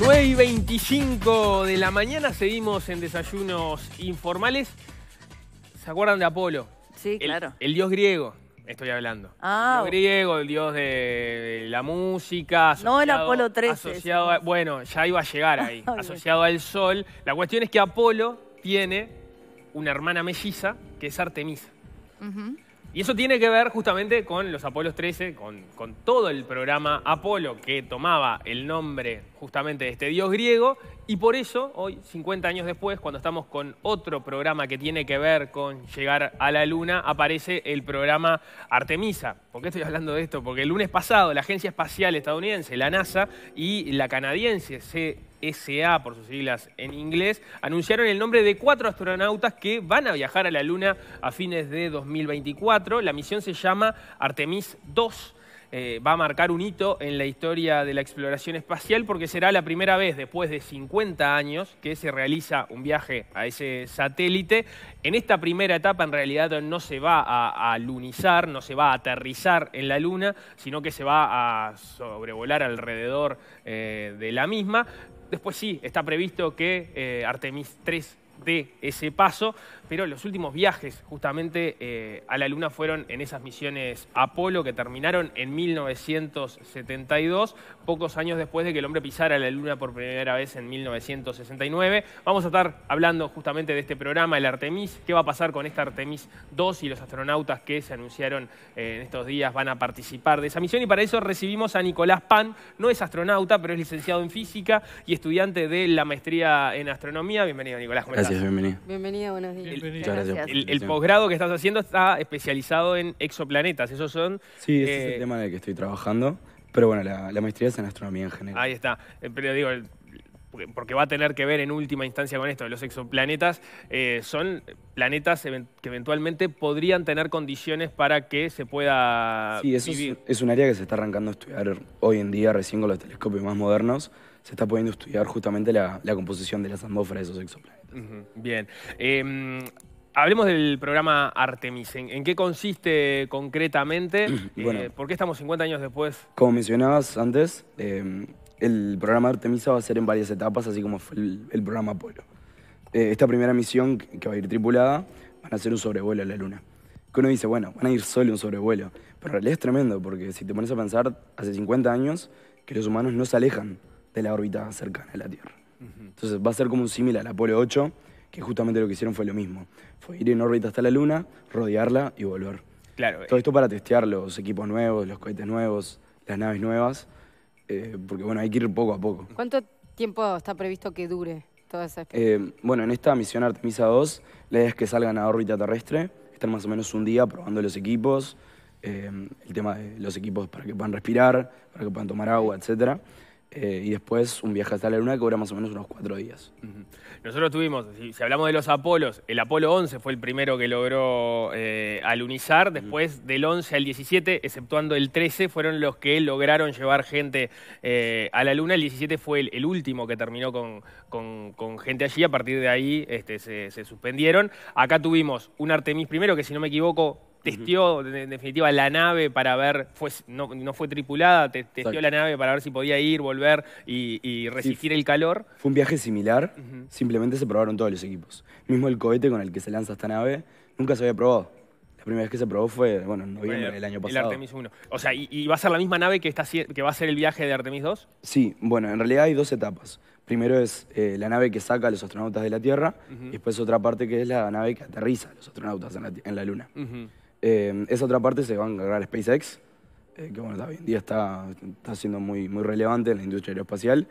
9 y 25 de la mañana seguimos en desayunos informales. ¿Se acuerdan de Apolo? Sí, claro. El dios griego, estoy hablando. Ah, el dios griego, el dios de la música. No el Apolo 13. Asociado a, bueno, ya iba a llegar ahí, asociado al sol. La cuestión es que Apolo tiene una hermana melliza que es Artemisa. Y eso tiene que ver justamente con los Apolos 13, con, con, todo el programa Apolo que tomaba el nombre justamente de este dios griego. Y por eso, hoy, 50 años después, cuando estamos con otro programa que tiene que ver con llegar a la luna, aparece el programa Artemisa, ¿Por qué estoy hablando de esto? Porque el lunes pasado la Agencia Espacial Estadounidense, la NASA, y la canadiense CSA, por sus siglas en inglés, anunciaron el nombre de cuatro astronautas que van a viajar a la Luna a fines de 2024. La misión se llama Artemis II. Eh, va a marcar un hito en la historia de la exploración espacial porque será la primera vez después de 50 años que se realiza un viaje a ese satélite. En esta primera etapa en realidad no se va a, lunizar, no se va a aterrizar en la Luna, sino que se va a sobrevolar alrededor eh, de la misma. Después sí, está previsto que eh, Artemis 3 de ese paso, pero los últimos viajes justamente eh, a la Luna fueron en esas misiones Apolo que terminaron en 1972 pocos años después de que el hombre pisara la Luna por primera vez en 1969. Vamos a estar hablando justamente de este programa, el Artemis, qué va a pasar con esta Artemis 2 y los astronautas que se anunciaron eh, en estos días van a participar de esa misión. Y para eso recibimos a Nicolás Pan, no es astronauta, pero es licenciado en física y estudiante de la maestría en astronomía. Bienvenido, Nicolás. gracias, bienvenido. Bienvenido, buenos días. El, gracias. El, posgrado que estás haciendo está especializado en exoplanetas. Esos son... Sí, ese es eh, el tema en el que estoy trabajando. Pero bueno, la, maestría es en astronomía en general. Ahí está. Eh, pero digo, porque va a tener que ver en última instancia con esto los exoplanetas, eh, son planetas que eventualmente podrían tener condiciones para que se pueda sí, eso Es, un área que se está arrancando a estudiar hoy en día, recién con los telescopios más modernos, se está pudiendo estudiar justamente la, composición de las atmósferas de esos exoplanetas. bien. Em, Hablemos del programa Artemis. ¿En, qué consiste concretamente? Eh, ¿Por qué estamos 50 años después? Como mencionabas antes, eh, el programa Artemisa va a ser en varias etapas, así como fue el, programa Apolo. Eh, esta primera misión, que va a ir tripulada, van a ser un sobrevuelo a la Luna. uno dice, bueno, van a ir solo un sobrevuelo. Pero en realidad es tremendo, porque si te pones a pensar, hace 50 años que los humanos no se alejan de la órbita cercana a la Tierra. Entonces va a ser como un símil al Apolo 8, que justamente lo que hicieron fue lo mismo. Fue ir en órbita hasta la Luna, rodearla y volver. Claro. Todo eh. esto para testear los equipos nuevos, los cohetes nuevos, las naves nuevas, eh, porque bueno, hay que ir poco a poco. ¿Cuánto tiempo está previsto que dure toda esa eh, Bueno, en esta misión Artemisa 2, la idea es que salgan a órbita terrestre, están más o menos un día probando los equipos, eh, el tema de los equipos para que puedan respirar, para que puedan tomar agua, etcétera. Eh, y después un viaje hasta la Luna que dura más o menos unos cuatro días. Nosotros tuvimos, si, hablamos de los Apolos, el Apolo 11 fue el primero que logró eh, alunizar, después del 11 al 17, exceptuando el 13, fueron los que lograron llevar gente eh, a la Luna, el 17 fue el, último que terminó con, gente allí, a partir de ahí este, se, se suspendieron. Acá tuvimos un Artemis primero, que si no me equivoco testeó en definitiva la nave para ver, no, fue tripulada, testió la nave para ver si podía ir, volver y, resistir el calor. Fue un viaje similar, simplemente se probaron todos los equipos. Mismo el cohete con el que se lanza esta nave, nunca se había probado. La primera vez que se probó fue, bueno, en noviembre del año pasado. O sea, ¿y, va a ser la misma nave que, está, que va a ser el viaje de Artemis 2? Sí, bueno, en realidad hay dos etapas. Primero es eh, la nave que saca a los astronautas de la Tierra y después otra parte que es la nave que aterriza a los astronautas en la, Luna. Eh, esa otra parte se va a encargar SpaceX, eh, que bueno, hoy en día está, siendo muy, muy relevante en la industria aeroespacial,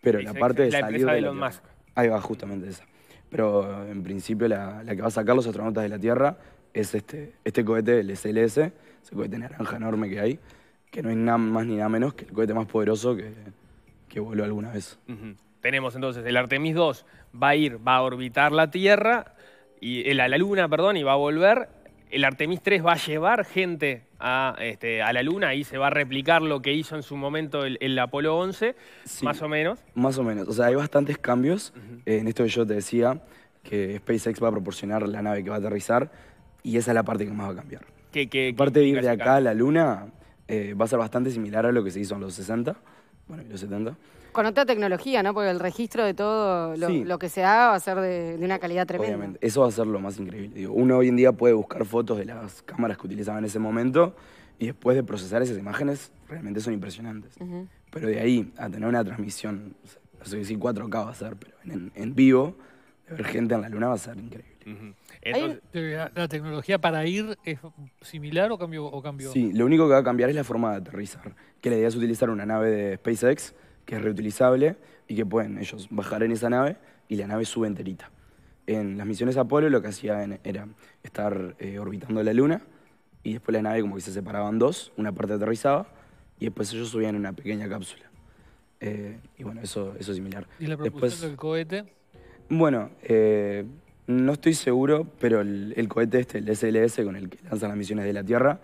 pero la parte de la salir de, Elon la Musk. Ahí va, justamente esa. Pero en principio la, que va a sacar los astronautas de la Tierra es este, este cohete, el SLS, ese cohete naranja enorme que hay, que no es nada más ni nada menos que el cohete más poderoso que, que voló alguna vez. Tenemos entonces el Artemis 2 va a ir, va a orbitar la Tierra, y, eh, la Luna, perdón, y va a volver el Artemis 3 va a llevar gente este, a, la Luna y se va a replicar lo que hizo en su momento el, Apolo 11, más o menos. Más o menos. O sea, hay bastantes cambios eh, en esto que yo te decía, que SpaceX va a proporcionar la nave que va a aterrizar y esa es la parte que más va a cambiar. ¿Qué, parte de ir de acá a la Luna, eh, va a ser bastante similar a lo que se hizo en los 60 bueno, Con otra tecnología, ¿no? Porque el registro de todo lo, que se haga va a ser de, una calidad tremenda. Obviamente, eso va a ser lo más increíble. uno hoy en día puede buscar fotos de las cámaras que utilizaba en ese momento y después de procesar esas imágenes realmente son impresionantes. Pero de ahí a tener una transmisión, no sé si 4K va a ser, pero en, en vivo, de ver gente en la luna va a ser increíble la, tecnología para ir es similar o cambió? O Sí, lo único que va a cambiar es la forma de aterrizar. Que la idea es utilizar una nave de SpaceX que es reutilizable y que pueden ellos bajar en esa nave y la nave sube enterita. En las misiones Apolo lo que hacían era estar eh, orbitando la Luna y después la nave como que se separaban dos, una parte aterrizaba y después ellos subían una pequeña cápsula. Eh, y bueno, eso, eso es similar. ¿Y la propulsión después, del cohete? Bueno, eh, no estoy seguro, pero el, cohete este, el SLS, con el que lanzan las misiones de la Tierra,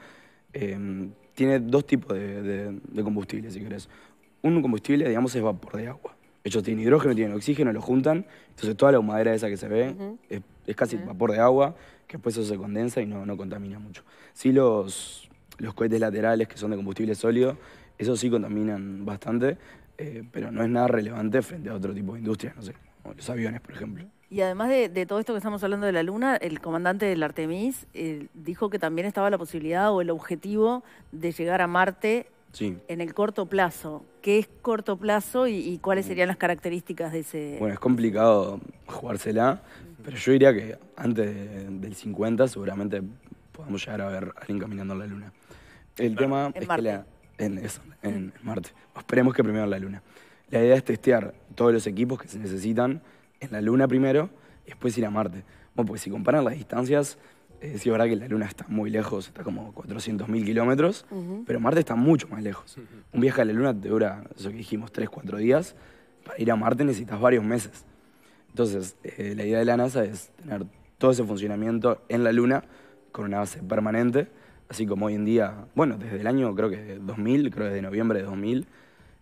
em, tiene dos tipos de, combustible, si querés. Un combustible, digamos, es vapor de agua. Ellos tienen hidrógeno, tienen oxígeno, lo juntan, entonces toda la humadera esa que se ve es, casi vapor de agua, que después eso se condensa y no, no contamina mucho. Sí, los, los cohetes laterales, que son de combustible sólido, esos sí contaminan bastante, eh, pero no es nada relevante frente a otro tipo de industria, no sé los aviones, por ejemplo. Y además de, todo esto que estamos hablando de la Luna, el comandante del Artemis eh, dijo que también estaba la posibilidad o el objetivo de llegar a Marte en el corto plazo. ¿Qué es corto plazo y, cuáles mm. serían las características de ese...? Bueno, es complicado jugársela, pero yo diría que antes del 50 seguramente podamos llegar a ver alguien caminando en la Luna. El tema en es que En, eso, en Marte. Esperemos que primero en la Luna. La idea es testear todos los equipos que se necesitan en la Luna primero y después ir a Marte. Bueno, porque si comparan las distancias, eh, sí es verdad que la Luna está muy lejos, está como 400.000 kilómetros, pero Marte está mucho más lejos. Un viaje a la Luna te dura, eso que dijimos, 3, 4 días. Para ir a Marte necesitas varios meses. Entonces, eh, la idea de la NASA es tener todo ese funcionamiento en la Luna con una base permanente, así como hoy en día, bueno, desde el año creo que 2000, creo que desde noviembre de 2000,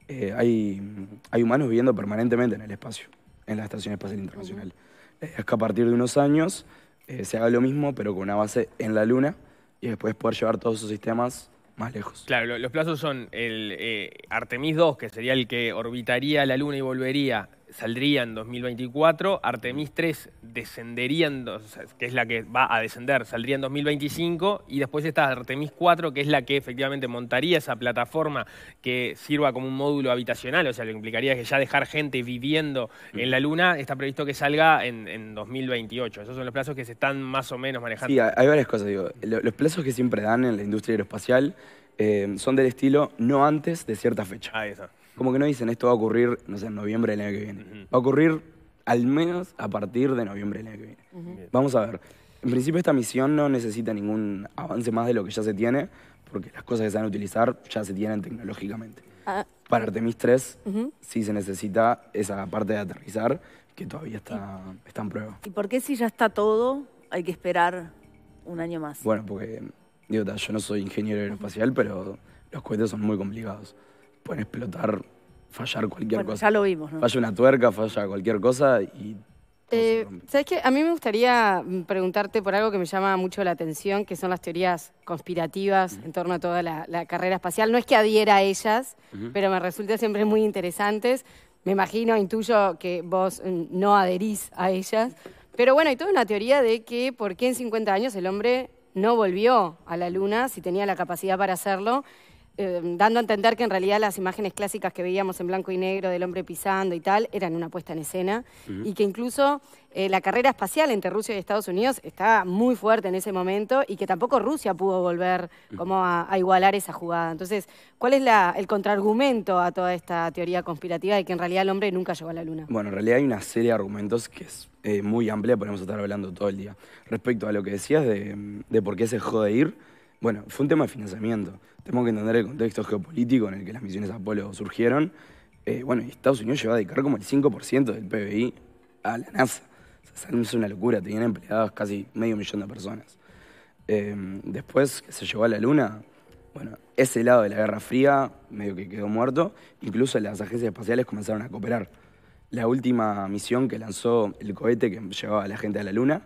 eh, hay, humanos viviendo permanentemente en el espacio, en la Estación Espacial Internacional. Eh, es que a partir de unos años eh, se haga lo mismo, pero con una base en la Luna, y después poder llevar todos esos sistemas más lejos. Claro, los plazos son el Artemis 2, que sería el que orbitaría la Luna y volvería saldría en 2024, Artemis 3 descendería, que es la que va a descender, saldría en 2025, y después está Artemis 4, que es la que efectivamente montaría esa plataforma que sirva como un módulo habitacional, o sea, lo que implicaría que ya dejar gente viviendo mm. en la Luna está previsto que salga en, 2028. Esos son los plazos que se están más o menos manejando. Sí, hay varias cosas, digo. Los plazos que siempre dan en la industria aeroespacial eh, son del estilo no antes de cierta fecha. Ah, como que no dicen esto va a ocurrir, no sé, en noviembre del año que viene. Va a ocurrir al menos a partir de noviembre del año que viene. Vamos a ver. En principio esta misión no necesita ningún avance más de lo que ya se tiene, porque las cosas que se van a utilizar ya se tienen tecnológicamente. Ah. Para Artemis 3 sí se necesita esa parte de aterrizar que todavía está, está en prueba. ¿Y por qué si ya está todo hay que esperar un año más? Bueno, porque digo, yo no soy ingeniero aeroespacial, pero los cohetes son muy complicados pueden explotar, fallar cualquier cosa. Ya lo vimos, ¿no? Falla una tuerca, falla cualquier cosa y. Eh, ¿Sabes qué? A mí me gustaría mm, preguntarte por algo que me llama mucho la atención, que son las teorías conspirativas en torno a toda la, carrera espacial. No es que adhiera a ellas, pero me resultan siempre muy interesantes. Me imagino, intuyo que vos mm, no adherís a ellas. Pero bueno, hay toda una teoría de que por qué en 50 años el hombre no volvió a la Luna si tenía la capacidad para hacerlo Em, dando a entender que en realidad las imágenes clásicas que veíamos en blanco y negro del hombre pisando y tal eran una puesta en escena y que incluso eh, la carrera espacial entre Rusia y Estados Unidos está muy fuerte en ese momento y que tampoco Rusia pudo volver como a, igualar esa jugada. Entonces, ¿cuál es el contraargumento a toda esta teoría conspirativa de que en realidad el hombre nunca llegó a la Luna? Bueno, en realidad hay una serie de argumentos que es eh, muy amplia, podemos estar hablando todo el día. Respecto a lo que decías de, por qué se de ir, bueno, fue un tema de financiamiento. Tenemos que entender el contexto geopolítico en el que las misiones Apolo surgieron. Eh, bueno, Estados Unidos llevaba a dedicar como el 5% del PBI a la NASA. O es una locura, tenían empleados casi medio millón de personas. Em, después que se llevó a la Luna, bueno, ese lado de la Guerra Fría medio que quedó muerto. Incluso las agencias espaciales comenzaron a cooperar. La última misión que lanzó el cohete que llevaba a la gente a la Luna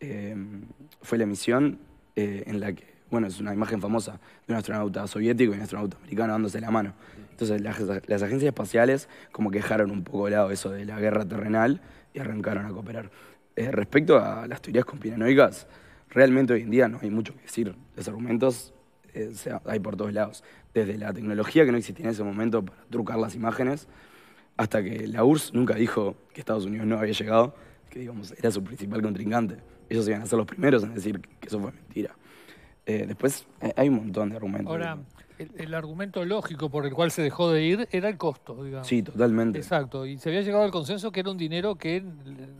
em, fue la misión eh, en la que bueno, es una imagen famosa de un astronauta soviético y un astronauta americano dándose la mano. Entonces las, agencias espaciales como que dejaron un poco de lado eso de la guerra terrenal y arrancaron a cooperar. Eh, respecto a las teorías conspiranoicas, realmente hoy en día no hay mucho que decir. Los argumentos eh, hay por todos lados. Desde la tecnología que no existía en ese momento para trucar las imágenes, hasta que la URSS nunca dijo que Estados Unidos no había llegado, que digamos era su principal contrincante. Ellos iban a ser los primeros en decir que eso fue mentira. Eh, después eh, hay un montón de argumentos. Ahora, el, argumento lógico por el cual se dejó de ir era el costo, digamos. Sí, totalmente. Exacto, y se había llegado al consenso que era un dinero que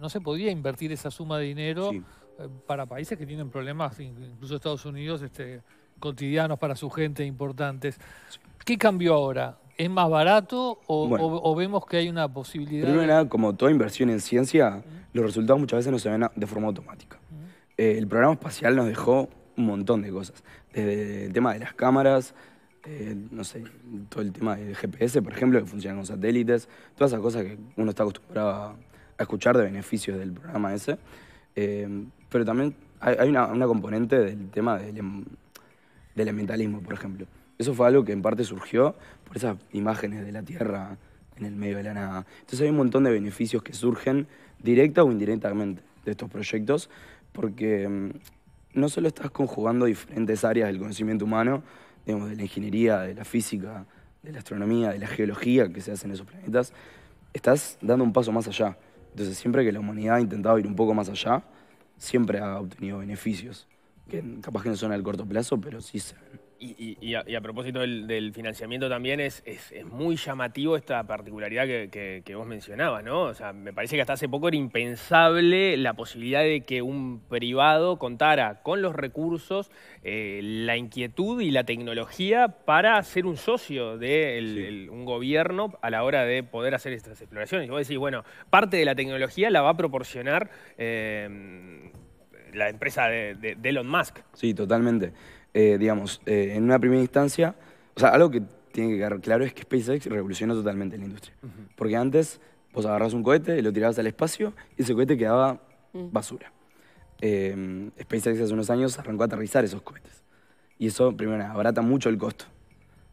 no se podía invertir esa suma de dinero eh, para países que tienen problemas, incluso Estados Unidos, este, cotidianos para su gente importantes. ¿Qué cambió ahora? ¿Es más barato o, vemos que hay una posibilidad? Primero nada, como toda inversión en ciencia, los resultados muchas veces no se ven de forma automática. el programa espacial nos dejó un montón de cosas. Desde el tema de las cámaras, eh, no sé, todo el tema del GPS, por ejemplo, que funciona con satélites, todas esas cosas que uno está acostumbrado a, escuchar de beneficios del programa ese. Eh, pero también hay, una, componente del tema del, em, del ambientalismo, por ejemplo. Eso fue algo que en parte surgió por esas imágenes de la Tierra en el medio de la nada. Entonces hay un montón de beneficios que surgen directa o indirectamente de estos proyectos, porque em, no solo estás conjugando diferentes áreas del conocimiento humano, digamos, de la ingeniería, de la física, de la astronomía, de la geología que se hacen en esos planetas, estás dando un paso más allá. Entonces, siempre que la humanidad ha intentado ir un poco más allá, siempre ha obtenido beneficios, que capaz que no son al corto plazo, pero sí se ven. Y, a, propósito del, financiamiento también es, muy llamativo esta particularidad que, vos mencionabas, ¿no? O sea, me parece que hasta hace poco era impensable la posibilidad de que un privado contara con los recursos, eh, la inquietud y la tecnología para ser un socio de un gobierno a la hora de poder hacer estas exploraciones. Y vos decís, bueno, parte de la tecnología la va a proporcionar... Eh, la empresa de Elon Musk. Sí, totalmente. Eh, digamos, eh, en una primera instancia, o sea, algo que tiene que quedar claro es que SpaceX revolucionó totalmente la industria. Porque antes vos agarrás un cohete, lo tirabas al espacio y ese cohete quedaba mm. basura. Eh, SpaceX hace unos años arrancó a aterrizar esos cohetes. Y eso, primero, abarata mucho el costo.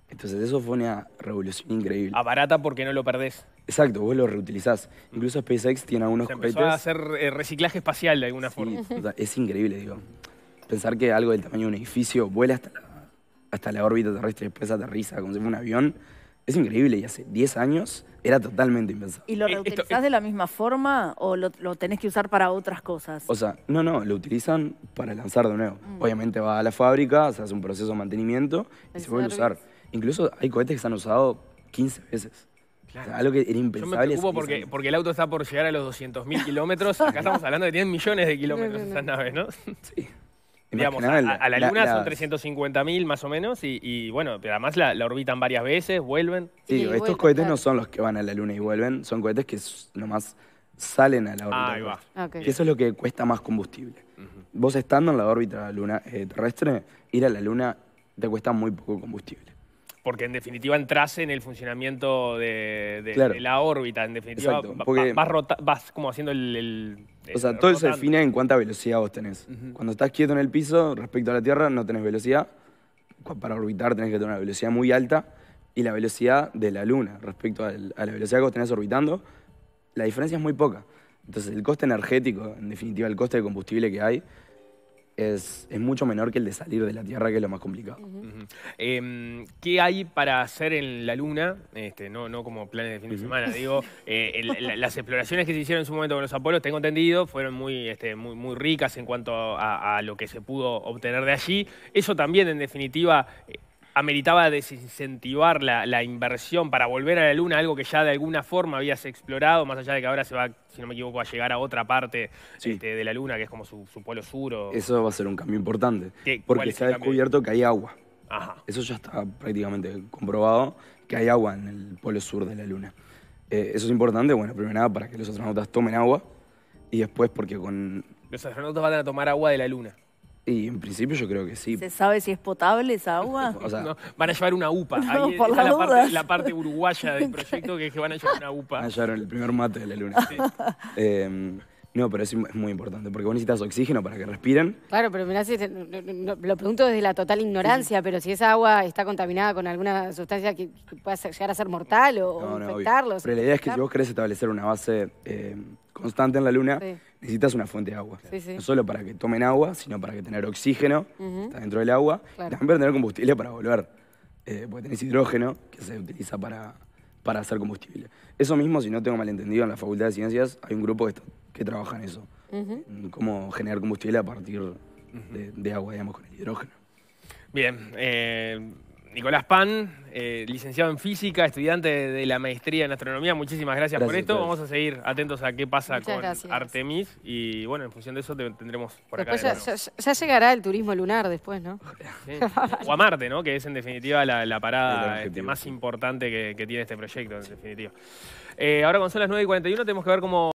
Entonces eso fue una revolución increíble. Abarata porque no lo perdés. Exacto, vos lo reutilizás. Incluso SpaceX tiene algunos Se empezó cohetes. a hacer reciclaje espacial de alguna forma. Es increíble, digo pensar que algo del tamaño de un edificio vuela hasta la, hasta la órbita terrestre y después aterriza como si fuera un avión, es increíble y hace 10 años era totalmente impensable. ¿Y lo eh, reutilizás de la misma forma o lo, tenés que usar para otras cosas? O sea, no, no, lo utilizan para lanzar de nuevo. Mm. Obviamente va a la fábrica, se hace un proceso de mantenimiento y se vuelve usar. Incluso hay cohetes que se han usado 15 veces. algo que era impensable. Yo me porque, porque, el auto está por llegar a los 200.000 kilómetros. Acá estamos hablando de tienen millones de kilómetros esas naves, ¿no? Sí digamos, a, la Luna son 350.000 más o menos, y, bueno, pero además la, orbitan varias veces, vuelven. Sí, estos cohetes no son los que van a la Luna y vuelven, son cohetes que nomás salen a la órbita. ahí va. Eso es lo que cuesta más combustible. Vos estando en la órbita la luna eh, terrestre, ir a la luna te cuesta muy poco combustible porque en definitiva entras en el funcionamiento de, la órbita, en definitiva vas, como haciendo el... o sea, todo se define en cuánta velocidad vos tenés. Cuando estás quieto en el piso, respecto a la Tierra, no tenés velocidad. Para orbitar tenés que tener una velocidad muy alta y la velocidad de la Luna respecto a la velocidad que vos tenés orbitando, la diferencia es muy poca. Entonces el coste energético, en definitiva el coste de combustible que hay, es, mucho menor que el de salir de la Tierra, que es lo más complicado. Em, ¿Qué hay para hacer en la Luna? Este, no, no como planes de fin de semana, digo, eh, las exploraciones que se hicieron en su momento con los Apolos, tengo entendido, fueron muy, este, muy, muy ricas en cuanto a, lo que se pudo obtener de allí. Eso también, en definitiva, ameritaba desincentivar la, inversión para volver a la Luna, algo que ya de alguna forma habías explorado, más allá de que ahora se va, si no me equivoco, a llegar a otra parte este, de la Luna, que es como su, polo sur. Eso va a ser un cambio importante, porque se ha descubierto que hay agua. Eso ya está prácticamente comprobado, que hay agua en el polo sur de la Luna. Eh, eso es importante, bueno, primero nada, para que los astronautas tomen agua, y después porque con... Los astronautas van a tomar agua de la Luna. Y en principio yo creo que sí. ¿Se sabe si es potable esa agua? O sea, van a llevar una UPA. Ahí por la, parte, uruguaya del proyecto que es que van a llevar una UPA. Van a llevar el primer mate de la luna. Em, no, pero es, muy importante, porque vos necesitas oxígeno para que respiren. Claro, pero mirá, lo pregunto desde la total ignorancia, pero si esa agua está contaminada con alguna sustancia que, pueda llegar a ser mortal o, infectarlos. Pero la idea es que si vos querés establecer una base eh, constante en la luna necesitas una fuente de agua. No solo para que tomen agua, sino para que tener oxígeno está dentro del agua. también para tener combustible para volver. Eh, porque tenés hidrógeno que se utiliza para, hacer combustible. Eso mismo, si no tengo malentendido, en la Facultad de Ciencias hay un grupo que, trabaja en eso. Cómo generar combustible a partir de, agua, digamos, con el hidrógeno. Bien. Eh, Nicolás Pan, eh, licenciado en física, estudiante de la maestría en astronomía. Muchísimas gracias, por esto. Vamos a seguir atentos a qué pasa con Artemis y bueno, en función de eso tendremos por acá. Ya, llegará el turismo lunar después, ¿no? o a Marte, ¿no? Que es en definitiva la, parada este, más importante que, tiene este proyecto, en definitiva. Eh, ahora con son las 9 y 41 tenemos que ver cómo...